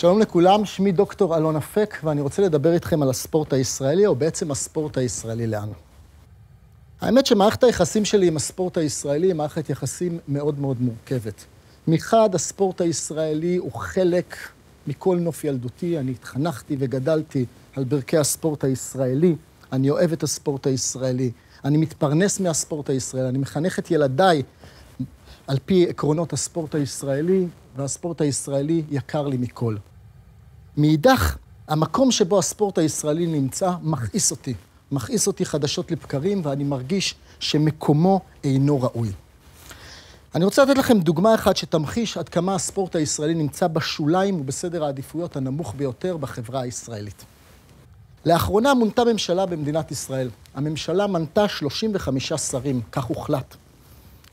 שלום לכולם, שמי דוקטור אלון אפק, ואני רוצה לדבר איתכם על הספורט הישראלי, או בעצם הספורט הישראלי לאן. האמת שמערכת היחסים שלי עם הספורט הישראלי היא מערכת יחסים מאוד מאוד מורכבת. מחד, הספורט הישראלי הוא חלק מכל נוף ילדותי. אני התחנכתי וגדלתי על ברכי הספורט הישראלי. אני אוהב את הספורט הישראלי. אני מתפרנס מהספורט הישראלי. אני מחנך את ילדיי על פי עקרונות הספורט הישראלי, והספורט הישראלי יקר לי מכל. מאידך, המקום שבו הספורט הישראלי נמצא מכעיס אותי. מכעיס אותי חדשות לבקרים, ואני מרגיש שמקומו אינו ראוי. אני רוצה לתת לכם דוגמה אחת שתמחיש עד כמה הספורט הישראלי נמצא בשוליים ובסדר העדיפויות הנמוך ביותר בחברה הישראלית. לאחרונה מונתה ממשלה במדינת ישראל. הממשלה מנתה 35 שרים, כך הוחלט.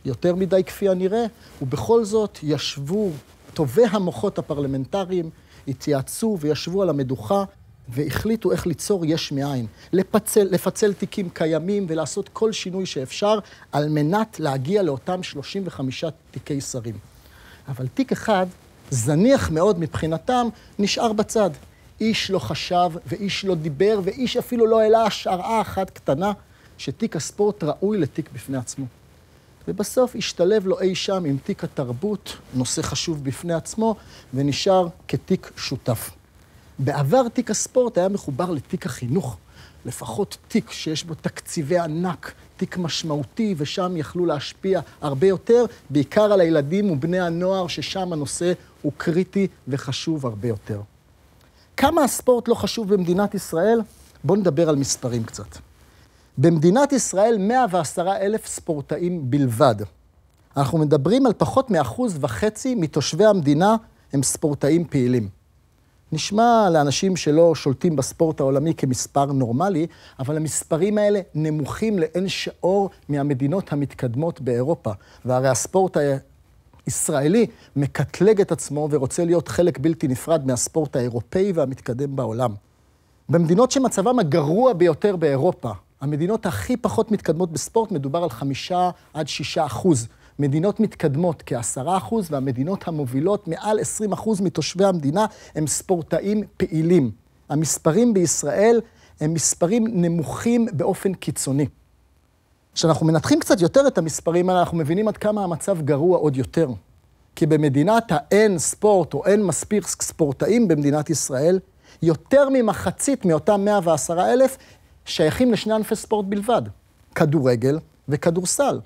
יותר מדי כפי הנראה, ובכל זאת ישבו טובי המוחות הפרלמנטריים התייעצו וישבו על המדוכה והחליטו איך ליצור יש מאין. לפצל, לפצל תיקים קיימים ולעשות כל שינוי שאפשר על מנת להגיע לאותם 35 תיקי שרים. אבל תיק אחד, זניח מאוד מבחינתם, נשאר בצד. איש לא חשב ואיש לא דיבר ואיש אפילו לא העלה השערה אחת קטנה שתיק הספורט ראוי לתיק בפני עצמו. ובסוף השתלב לו אי שם עם תיק התרבות, נושא חשוב בפני עצמו, ונשאר כתיק שותף. בעבר תיק הספורט היה מחובר לתיק החינוך, לפחות תיק שיש בו תקציבי ענק, תיק משמעותי, ושם יכלו להשפיע הרבה יותר, בעיקר על הילדים ובני הנוער, ששם הנושא הוא קריטי וחשוב הרבה יותר. כמה הספורט לא חשוב במדינת ישראל? בואו נדבר על מספרים קצת. במדינת ישראל 110 אלף ספורטאים בלבד. אנחנו מדברים על פחות מאחוז וחצי מתושבי המדינה הם ספורטאים פעילים. נשמע לאנשים שלא שולטים בספורט העולמי כמספר נורמלי, אבל המספרים האלה נמוכים לאין שעור מהמדינות המתקדמות באירופה. והרי הספורט הישראלי מקטלג את עצמו ורוצה להיות חלק בלתי נפרד מהספורט האירופאי והמתקדם בעולם. במדינות שמצבם הגרוע ביותר באירופה, המדינות הכי פחות מתקדמות בספורט, מדובר על חמישה עד שישה אחוז. מדינות מתקדמות כעשרה אחוז, והמדינות המובילות, מעל עשרים אחוז מתושבי המדינה, הם ספורטאים פעילים. המספרים בישראל הם מספרים נמוכים באופן קיצוני. כשאנחנו מנתחים קצת יותר את המספרים האלה, אנחנו מבינים עד כמה המצב גרוע עוד יותר. כי במדינת האין ספורט או אין מספיק ספורטאים במדינת ישראל, יותר ממחצית מאותם 110 אלף שייכים לשני ענפי ספורט בלבד, כדורגל וכדורסל.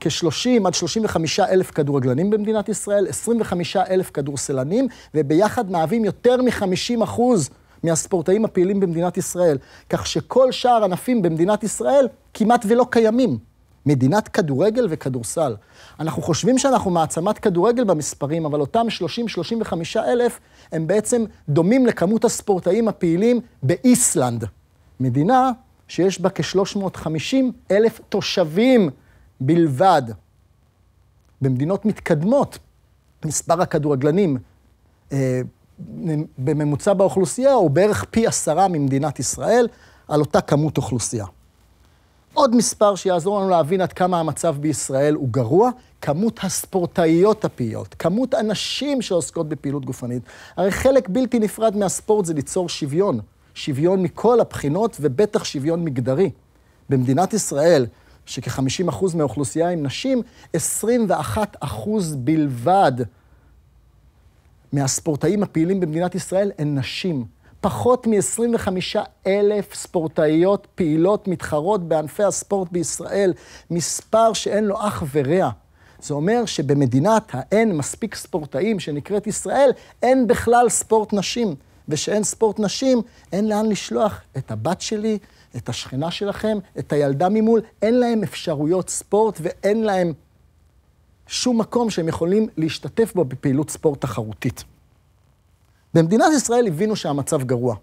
כ-30 עד 35 אלף כדורגלנים במדינת ישראל, 25 אלף כדורסלנים, וביחד מהווים יותר מ-50 אחוז מהספורטאים הפעילים במדינת ישראל, כך שכל שאר ענפים במדינת ישראל כמעט ולא קיימים. מדינת כדורגל וכדורסל. אנחנו חושבים שאנחנו מעצמת כדורגל במספרים, אבל אותם 30-35 אלף הם בעצם דומים לכמות הספורטאים הפעילים באיסלנד. מדינה שיש בה כ-350 אלף תושבים בלבד. במדינות מתקדמות, מספר הכדורגלנים אה, בממוצע באוכלוסייה הוא בערך פי עשרה ממדינת ישראל על אותה כמות אוכלוסייה. עוד מספר שיעזור לנו להבין עד כמה המצב בישראל הוא גרוע, כמות הספורטאיות הפעילות, כמות הנשים שעוסקות בפעילות גופנית. הרי חלק בלתי נפרד מהספורט זה ליצור שוויון. שוויון מכל הבחינות, ובטח שוויון מגדרי. במדינת ישראל, שכ-50% מהאוכלוסייה הם נשים, 21% בלבד מהספורטאים הפעילים במדינת ישראל הן נשים. פחות מ-25 אלף ספורטאיות פעילות מתחרות בענפי הספורט בישראל, מספר שאין לו אח ורע. זה אומר שבמדינת האין מספיק ספורטאים שנקראת ישראל, אין בכלל ספורט נשים. ושאין ספורט נשים, אין לאן לשלוח את הבת שלי, את השכנה שלכם, את הילדה ממול, אין להם אפשרויות ספורט ואין להם שום מקום שהם יכולים להשתתף בו בפעילות ספורט תחרותית. במדינת ישראל הבינו שהמצב גרוע.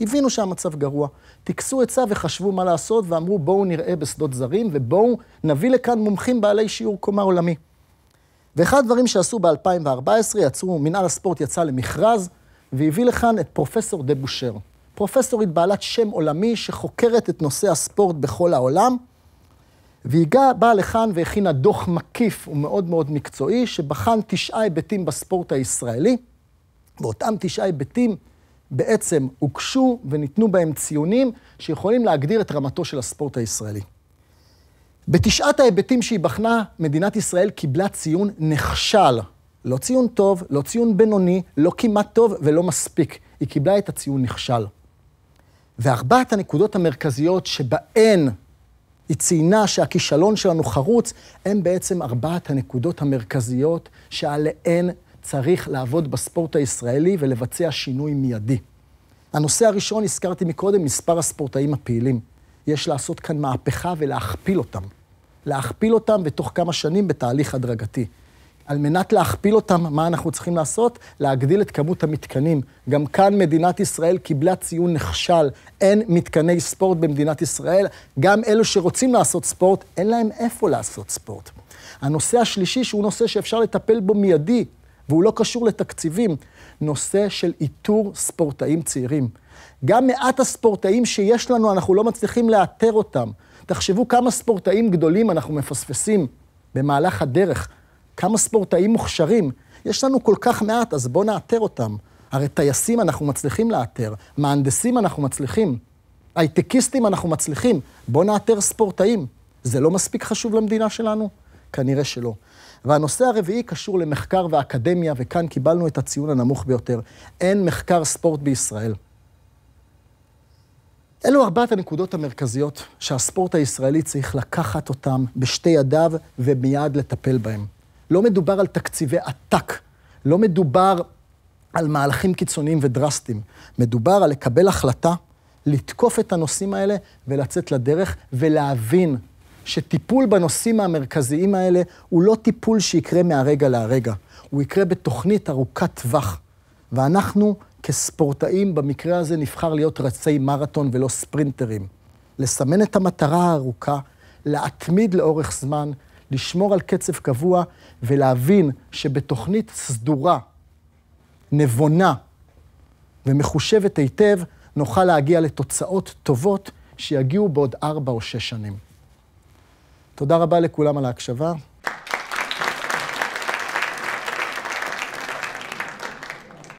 הבינו שהמצב גרוע. טיכסו עצה וחשבו מה לעשות, ואמרו בואו נראה בשדות זרים, ובואו נביא לכאן מומחים בעלי שיעור קומה עולמי. ואחד הדברים שעשו ב-2014, יצרו, מנהל הספורט יצא למכרז והביא לכאן את פרופסור דה בושר. פרופסורית בעלת שם עולמי שחוקרת את נושא הספורט בכל העולם, והיא באה לכאן והכינה דוח מקיף ומאוד מאוד מקצועי, שבחן תשעה היבטים בספורט הישראלי, ואותם תשעה היבטים בעצם הוגשו וניתנו בהם ציונים שיכולים להגדיר את רמתו של הספורט הישראלי. בתשעת ההיבטים שהיא בחנה, מדינת ישראל קיבלה ציון נכשל לא ציון טוב, לא ציון בינוני, לא כמעט טוב ולא מספיק. היא קיבלה את הציון נכשל. וארבעת הנקודות המרכזיות שבהן היא ציינה שהכישלון שלנו חרוץ, הם בעצם ארבעת הנקודות המרכזיות שעליהן צריך לעבוד בספורט הישראלי ולבצע שינוי מיידי. הנושא הראשון, הזכרתי מקודם, מספר הספורטאים הפעילים. יש לעשות כאן מהפכה ולהכפיל אותם. להכפיל אותם בתוך כמה שנים בתהליך הדרגתי. על מנת להכפיל אותם, מה אנחנו צריכים לעשות? להגדיל את כמות המתקנים. גם כאן מדינת ישראל קיבלה ציון נכשל. אין מתקני ספורט במדינת ישראל. גם אלו שרוצים לעשות ספורט, אין להם איפה לעשות ספורט. הנושא השלישי, שהוא נושא שאפשר לטפל בו מיידי, והוא לא קשור לתקציבים, נושא של איתור ספורטאים צעירים. גם מעט הספורטאים שיש לנו, אנחנו לא מצליחים לאתר אותם. תחשבו כמה ספורטאים גדולים אנחנו מפספסים במהלך הדרך. כמה ספורטאים מוכשרים. יש לנו כל כך מעט, אז בואו נאתר אותם. הרי טייסים אנחנו מצליחים לאתר, מהנדסים אנחנו מצליחים, הייטקיסטים אנחנו מצליחים, בואו נאתר ספורטאים. זה לא מספיק חשוב למדינה שלנו? כנראה שלא. והנושא הרביעי קשור למחקר ואקדמיה, וכאן קיבלנו את הציון הנמוך ביותר. אין מחקר ספורט בישראל. אלו ארבעת הנקודות המרכזיות שהספורט הישראלי צריך לקחת אותם בשתי ידיו ומיד לטפל בהם. לא מדובר על תקציבי עתק, לא מדובר על מהלכים קיצוניים ודרסטיים, מדובר על לקבל החלטה, לתקוף את הנושאים האלה ולצאת לדרך ולהבין שטיפול בנושאים המרכזיים האלה הוא לא טיפול שיקרה מהרגע להרגע, הוא יקרה בתוכנית ארוכת טווח. ואנחנו כספורטאים, במקרה הזה נבחר להיות רצי מרתון ולא ספרינטרים. לסמן את המטרה הארוכה, להתמיד לאורך זמן, לשמור על קצב קבוע ולהבין שבתוכנית סדורה, נבונה ומחושבת היטב, נוכל להגיע לתוצאות טובות שיגיעו בעוד ארבע או שש שנים. תודה רבה לכולם על ההקשבה.